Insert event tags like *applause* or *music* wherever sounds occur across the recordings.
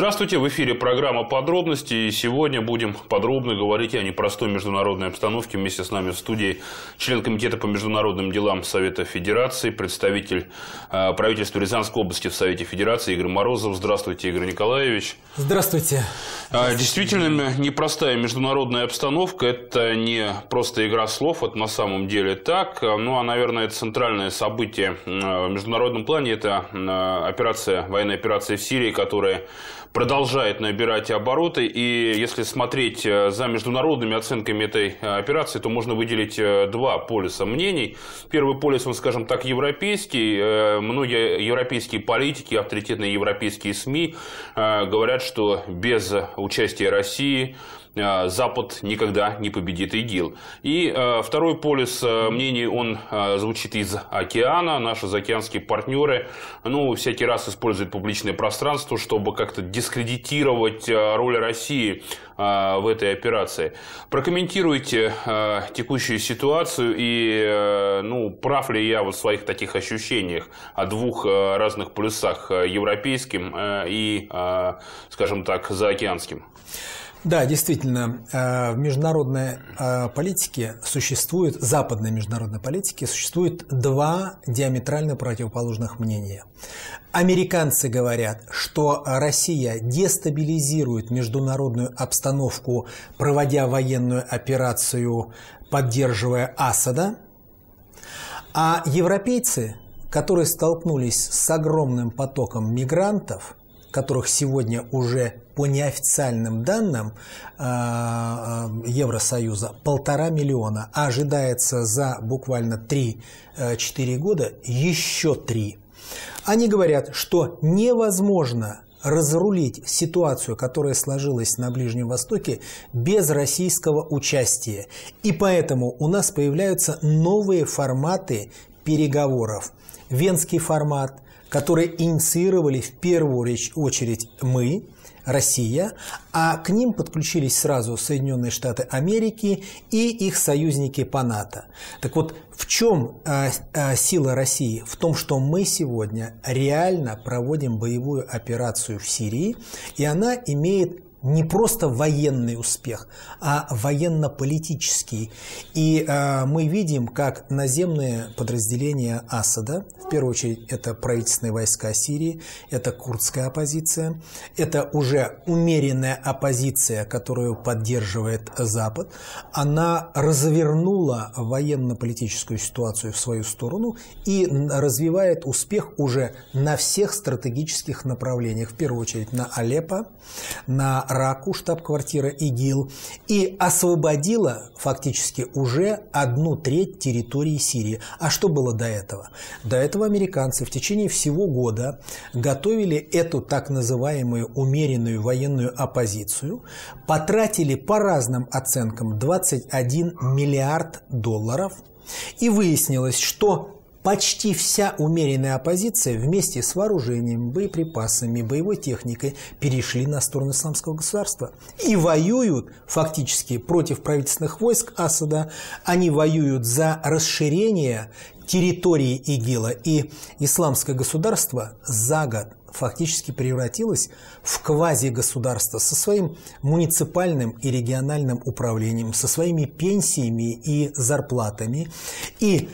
Здравствуйте, в эфире программа «Подробности». И сегодня будем подробно говорить о непростой международной обстановке. Вместе с нами в студии член Комитета по международным делам Совета Федерации, представитель э, правительства Рязанской области в Совете Федерации Игорь Морозов. Здравствуйте, Игорь Николаевич. Здравствуйте. Здравствуйте. Действительно, непростая международная обстановка – это не просто игра слов, это на самом деле так. Ну, а, наверное, центральное событие а, в международном плане – это а, операция, военная операция в Сирии, которая продолжает набирать обороты. И если смотреть э, за международными оценками этой э, операции, то можно выделить э, два полюса мнений. Первый полюс, он, скажем так, европейский. Многие европейские политики, авторитетные европейские СМИ говорят, что без участия России Э, Запад никогда не победит ИГИЛ. И э, второй полис э, мнений, он звучит из океана. Наши заокеанские партнеры, ну, всякий раз используют публичное пространство, чтобы как-то дискредитировать роль России Э, в этой операции. Прокомментируйте э, текущую ситуацию и, э, ну, прав ли я вот в своих таких ощущениях о двух э, разных плюсах, э, европейским э, и, скажем так, заокеанским? Да, действительно, в международной политике существует, западной международной политике существует два диаметрально противоположных мнения. Американцы говорят, что Россия дестабилизирует международную обстановку, проводя военную операцию, поддерживая Асада. А европейцы, которые столкнулись с огромным потоком мигрантов, которых сегодня уже по неофициальным данным а, а, Евросоюза полтора миллиона, а ожидается за буквально 3-4 э, года еще три. Они говорят, что невозможно разрулить ситуацию, которая сложилась на Ближнем Востоке, без российского участия. И поэтому у нас появляются новые форматы переговоров. Венский формат, который инициировали в первую очередь мы – Россия, а к ним подключились сразу Соединенные Штаты Америки и их союзники по НАТО. Так вот, в чем э, э, сила России? В том, что мы сегодня реально проводим боевую операцию в Сирии, и она имеет не просто военный успех, а военно-политический. И э, мы видим, как наземные подразделения Асада, в первую очередь это правительственные войска Сирии, это курдская оппозиция, это уже умеренная оппозиция, которую поддерживает Запад, она развернула военно-политическую ситуацию в свою сторону и развивает успех уже на всех стратегических направлениях, в первую очередь на Алеппо, на Раку, штаб-квартира ИГИЛ, и освободила фактически уже одну треть территории Сирии. А что было до этого? До этого американцы в течение всего года готовили эту так называемую умеренную военную оппозицию, потратили по разным оценкам 21 миллиард долларов, и выяснилось, что Почти вся умеренная оппозиция вместе с вооружением, боеприпасами, боевой техникой перешли на сторону исламского государства и воюют фактически против правительственных войск Асада. Они воюют за расширение территории ИГИЛа и исламское государство за год фактически превратилось в квази-государство со своим муниципальным и региональным управлением, со своими пенсиями и зарплатами. И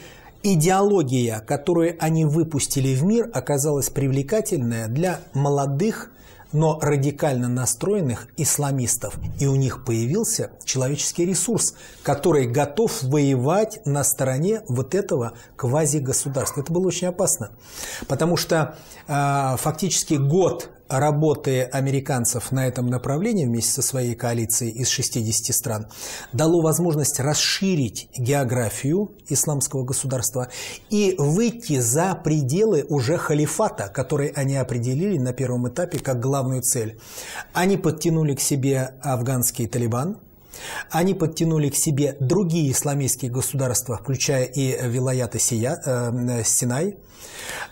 идеология, которую они выпустили в мир, оказалась привлекательная для молодых, но радикально настроенных исламистов, и у них появился человеческий ресурс, который готов воевать на стороне вот этого квазигосударства. Это было очень опасно, потому что э, фактически год работы американцев на этом направлении вместе со своей коалицией из 60 стран дало возможность расширить географию исламского государства и выйти за пределы уже халифата, который они определили на первом этапе как главную цель. Они подтянули к себе афганский Талибан, они подтянули к себе другие исламистские государства, включая и Вилаята Сия, э, э Синай,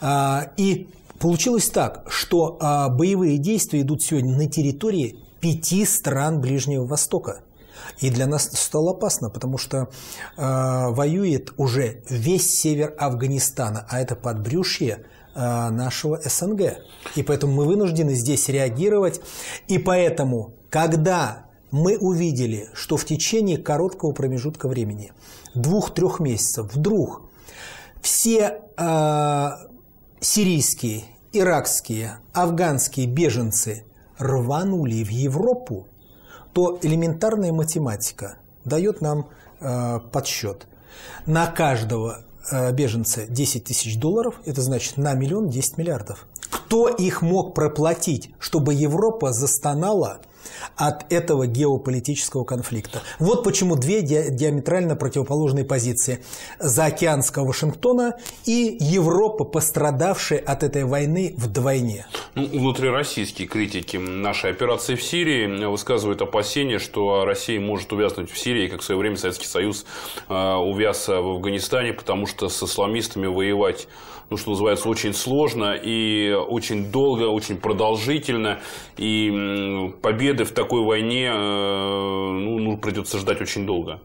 а, и Получилось так, что а, боевые действия идут сегодня на территории пяти стран Ближнего Востока. И для нас стало опасно, потому что э, воюет уже весь север Афганистана, а это подбрюшье э, нашего СНГ. И поэтому мы вынуждены здесь реагировать. И поэтому, когда мы увидели, что в течение короткого промежутка времени, двух-трех месяцев, вдруг все а, сирийские, иракские, афганские беженцы рванули в Европу, то элементарная математика дает нам э, подсчет. На каждого э, беженца 10 тысяч долларов, это значит на миллион 10 миллиардов. Кто их мог проплатить, чтобы Европа застонала – от этого геополитического конфликта. Вот почему две диаметрально противоположные позиции – заокеанского Вашингтона и Европа, пострадавшая от этой войны вдвойне. Ну, внутрироссийские критики нашей операции в Сирии высказывают опасения, что Россия может увязнуть в Сирии, как в свое время Советский Союз э, увяз в Афганистане, потому что с исламистами воевать ну, что называется, очень сложно и очень долго, очень продолжительно. И победа победы в такой войне э, ну, ну, придется ждать очень долго.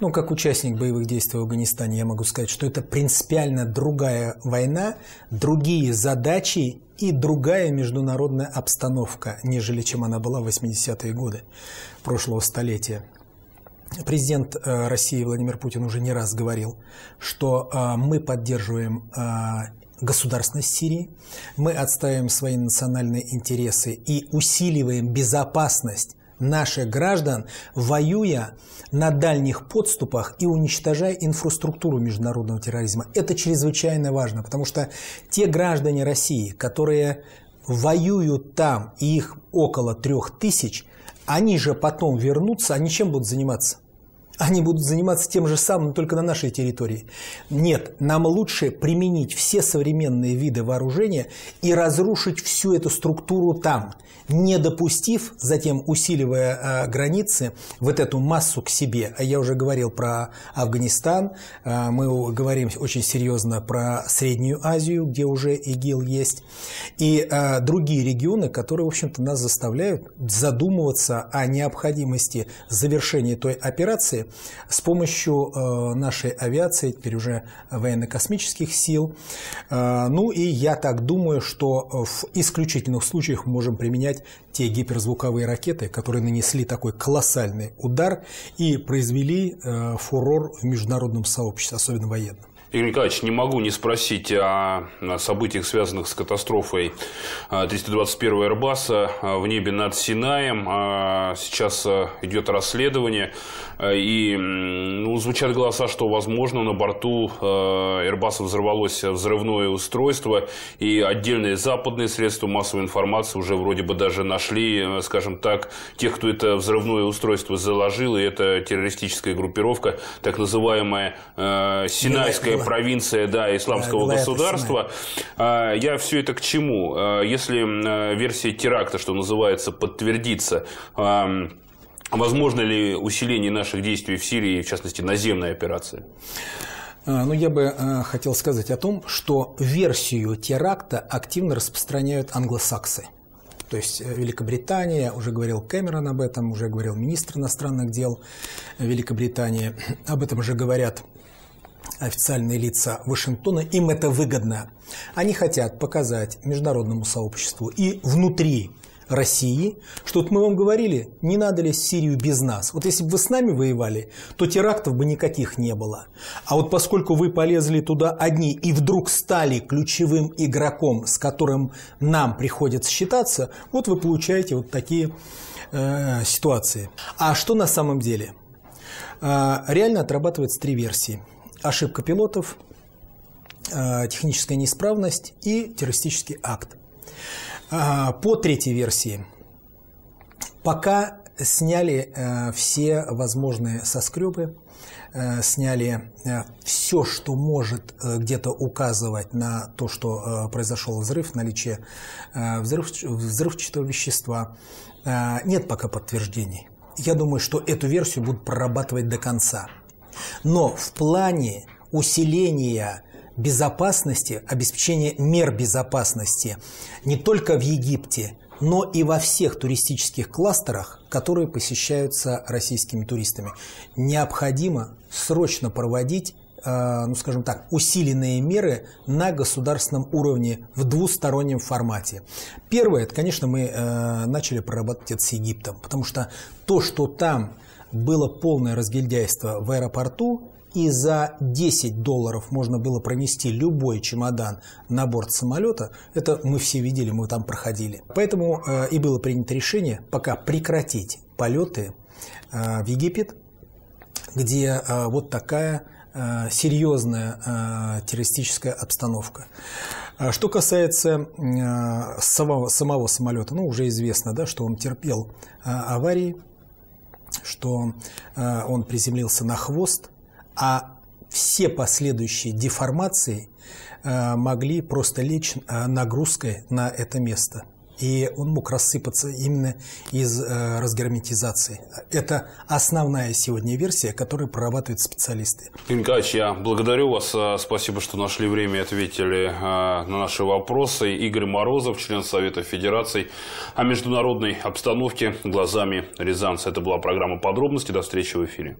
Ну, как участник боевых действий в Афганистане, я могу сказать, что это принципиально другая война, другие задачи и другая международная обстановка, нежели чем она была в 80-е годы прошлого столетия. Президент э, России Владимир Путин уже не раз говорил, что э, мы поддерживаем государственность Сирии, мы отстаиваем свои национальные интересы и усиливаем безопасность наших граждан, воюя на дальних подступах и уничтожая инфраструктуру международного терроризма. Это чрезвычайно важно, потому что те граждане России, которые воюют там, и их около трех тысяч, они же потом вернутся, они чем будут заниматься? они будут заниматься тем же самым только на нашей территории. Нет, нам лучше применить все современные виды вооружения и разрушить всю эту структуру там, не допустив, затем усиливая э, границы, вот эту массу к себе. А я уже говорил про Афганистан, э, мы говорим очень серьезно про Среднюю Азию, где уже ИГИЛ есть, и э, другие регионы, которые, в общем-то, нас заставляют задумываться о необходимости завершения той операции, с помощью э, нашей авиации, теперь уже военно-космических сил. Э, ну и я так думаю, что э, в исключительных случаях мы можем применять те гиперзвуковые ракеты, которые нанесли такой колоссальный удар и произвели фурор в международном сообществе, особенно военном. Игорь Николаевич, не могу не спросить о событиях, связанных с катастрофой 321 а, Airbus а, в небе над Синаем. А, сейчас идет расследование, и ну, звучат голоса, что, возможно, на борту Airbus взорвалось взрывное устройство, и отдельные западные средства массовой информации уже вроде бы даже нашли, скажем так, тех, кто это взрывное устройство заложил, и это террористическая группировка, так называемая Синайская провинция, да, исламского государства. А, я все это к чему? А, если версия теракта, что называется, подтвердится, а, возможно ли усиление наших действий в Сирии, в частности, наземная операция? Ну, я бы хотел сказать о том, что версию теракта активно распространяют англосаксы. То есть э, Великобритания, уже говорил Кэмерон об этом, уже говорил министр иностранных дел Великобритании, *clears throat* об этом уже говорят официальные лица Вашингтона, им это выгодно. Они хотят показать международному сообществу и внутри России, что вот мы вам говорили, не надо ли Сирию без нас. Вот если бы вы с нами воевали, то терактов бы никаких не было. А вот поскольку вы полезли туда одни и вдруг стали ключевым игроком, с которым нам приходится считаться, вот вы получаете вот такие э, ситуации. А что на самом деле? Э, реально отрабатывается три версии ошибка пилотов, э, техническая неисправность и террористический акт. А, по третьей версии, пока сняли э, все возможные соскребы, э, сняли все, что может где-то указывать на то, что произошел взрыв, наличие взрыв, взрывчатого вещества. Нет пока подтверждений. Я думаю, что эту версию будут прорабатывать до конца. Но в плане усиления безопасности, обеспечения мер безопасности не только в Египте, но и во всех туристических кластерах, которые посещаются российскими туристами. Необходимо срочно проводить э, ну, скажем так, усиленные меры на государственном уровне в двустороннем формате. Первое, это, конечно, мы э, начали прорабатывать это с Египтом, потому что то, что там было полное разгильдяйство в аэропорту, и за 10 долларов можно было пронести любой чемодан на борт самолета, это мы все видели, мы там проходили. Поэтому э, и было принято решение пока прекратить полеты э, в Египет, где э, вот такая э, серьезная э, террористическая обстановка. А что касается э, самого, самого самолета, ну уже известно, да, что он терпел э, аварии, что э, он приземлился на хвост, а все последующие деформации э, могли просто лечь э, нагрузкой на это место и он мог рассыпаться именно из э, разгерметизации. Это основная сегодня версия, которую прорабатывают специалисты. Пинкач, я благодарю вас. Э, спасибо, что нашли время и ответили э, на наши вопросы. Игорь Морозов, член Совета Федерации о международной обстановке глазами Рязанца. Это была программа «Подробности». До встречи в эфире.